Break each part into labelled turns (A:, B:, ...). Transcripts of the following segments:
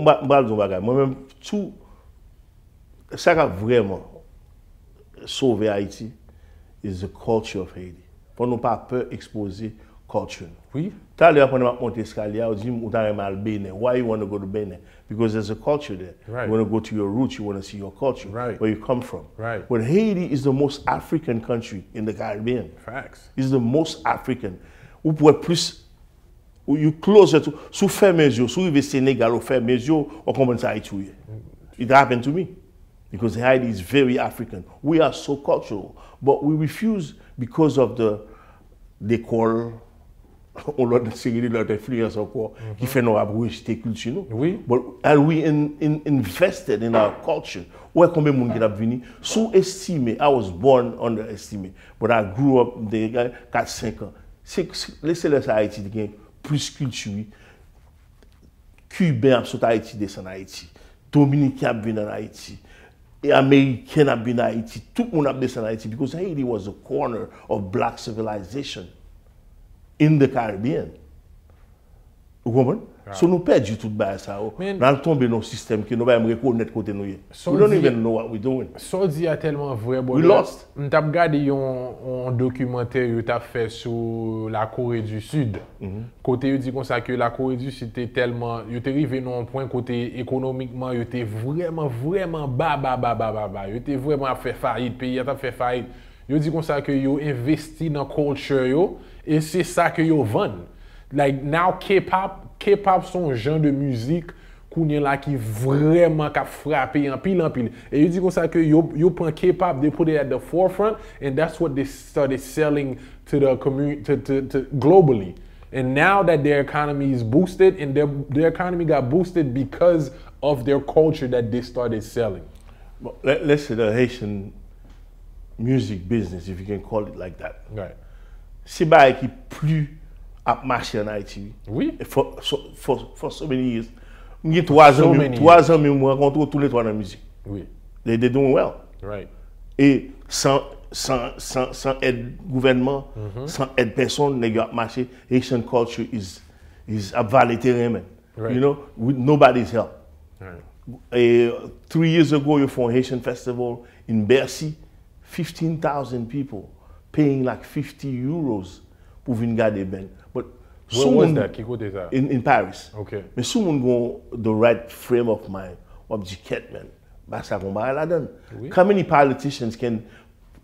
A: Mbal zon bagay, mwen mèm tout, sa ka vreman sove Haiti, is the culture of Haiti. Pon nou pa pe expose culture. Oui. Ta lè apon mwen monte eskalya, ou di m ou ta remal Benin. Why you wanna go to Benin? Because there's a culture there. Right. You wanna go to your roots, you wanna see your culture. Right. Where you come from. Right. But Haiti is the most African country in the Caribbean. Facts. It's the most African. Ou pou plus Ou yu kloze tou, sou fèmèz yo, sou yu ve Senegal ou fèmèz yo, ou komwen sa Haiti ou ye. It happen to me. Because Haiti is very African. We are so cultural. But we refuse because of the dékol, ou lò de Ségédie, lò de Fliens ou kwa, ki fè nou ap wèj te kulti nou. And we invested in our culture. Ou e komwen moun gen ap vini. Sou estime, I was born under estime. But I grew up, 4-5 an. Les Ségédies a Haiti di genk, Pris kultiwi, kubè ap sot Haiti desan Haiti, Dominique ap vinan Haiti, Ameriken ap vinan Haiti, tout moun ap desan Haiti, because Haiti was a corner of black civilization in the Caribbean. Ou kompon? So nou pe di tout ba sa ou. Oh. Nan tombe nou sistem ki nou bay m rekonet kote nou ye. We don't even know what we're doing.
B: Sondi a telman vreman. We lost. M tap gade yon dokumente yon tap fe sou la Kore du Sud. Mhm. Kote yon di konsa ke la Kore du Sud te telman, yon te rive nou an poin kote ekonomikman, yon te vreman vreman ba ba ba ba ba ba. Yon te vreman ap fe fayit, pe yon tap fe fayit. Yon di konsa ke yon investi nan culture yon, e se sa ke yon van. Like now K-pop, K-pop son jen de muzik kou nye la ki vreman ka frapi anpil anpil. E yo di kon sa ke yo pon K-pop they put it at the forefront and that's what they started selling to the community, to globally. And now that their economy is boosted and their economy got boosted because of their culture that they started selling. Let's say the Haitian music business, if you can call it like that. Right. Si ba
A: e ki plu ap mache an Haiti. Oui. For, so, for, for so many years. Mwenye 3 so an mi mwen kontou tout le 3 nan mizik. Oui. They, they doing well. Right. E san, san, san, san ed gouvenman, mm -hmm. san ed person, neg yo ap mache, Haitian culture is, is ap valete remen. Right. You know, with nobody's help. Right. E, three years ago, yo fon Haitian festival in Bercy, 15,000 people paying like 50 euros Pou vin gade ben. Where
B: was that? Kiko Deza? In Paris. Ok.
A: Men sou moun goun the right frame of mind, objiket men. Basa von bae la dan. Ka many politicians can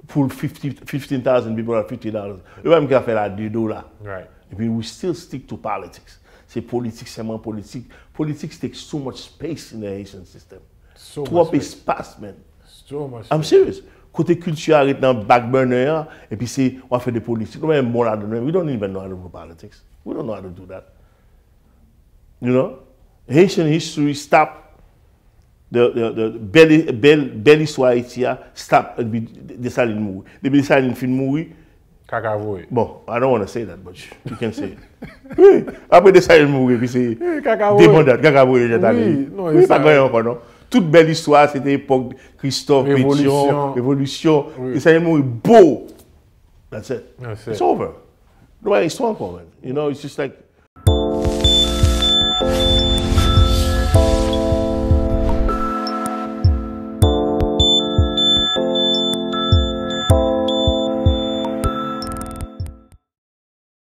A: pull 15,000 people out of 50,000? Yo mwen mwen ka fe la, de do la. Right. Men we still stick to politics. Se politik seman politik. Politik take so much space in the Haitian system.
B: So much space. To up his past men. So much space. I'm serious. I'm
A: serious. kote kultura reten nan back burner ya, epi se, wafen de politik, koman yon mora de nou, we don't even know how to do politics, we don't know how to do that. You know? Haitian history stop, beli swa etiya, stop, desalil mou, desalil fin mou, kakavou e. Bon, I don't want to say that much, you can say it. Oui, apre desalil mou, epi se,
B: kakavou e, kakavou e,
A: kakavou e, kakavou e, kakavou e, toute belle histoire, c'était l'époque Christophe, Révolution. Pétion, Révolution. Oui. Et ça beau. That's it. Ah, it's over. No, it's over, man. You know, it's just like...